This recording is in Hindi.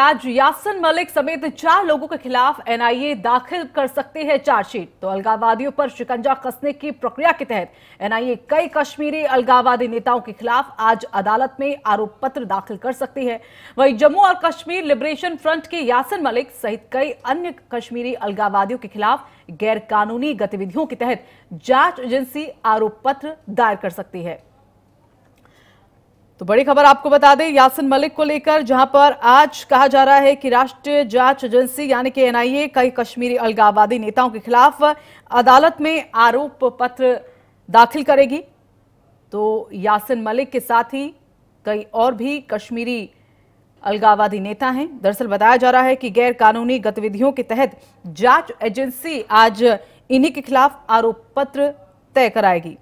आज यासन मलिक समेत चार लोगों के खिलाफ एनआईए दाखिल कर सकते हैं चार्जशीट तो अलगावादियों पर शिकंजा कसने की प्रक्रिया के तहत एनआईए कई कश्मीरी अलगावादी नेताओं के खिलाफ आज अदालत में आरोप पत्र दाखिल कर सकती है वहीं जम्मू और कश्मीर लिबरेशन फ्रंट के यासन मलिक सहित कई अन्य कश्मीरी अलगावादियों के खिलाफ गैर गतिविधियों के तहत जांच एजेंसी आरोप पत्र दायर कर सकती है तो बड़ी खबर आपको बता दें यासिन मलिक को लेकर जहां पर आज कहा जा रहा है कि राष्ट्रीय जांच एजेंसी यानी कि एनआईए कई कश्मीरी अलगाववादी नेताओं के खिलाफ अदालत में आरोप पत्र दाखिल करेगी तो यासिन मलिक के साथ ही कई और भी कश्मीरी अलगाववादी नेता हैं दरअसल बताया जा रहा है कि गैर कानूनी गतिविधियों के तहत जांच एजेंसी आज इन्हीं के खिलाफ आरोप पत्र तय कराएगी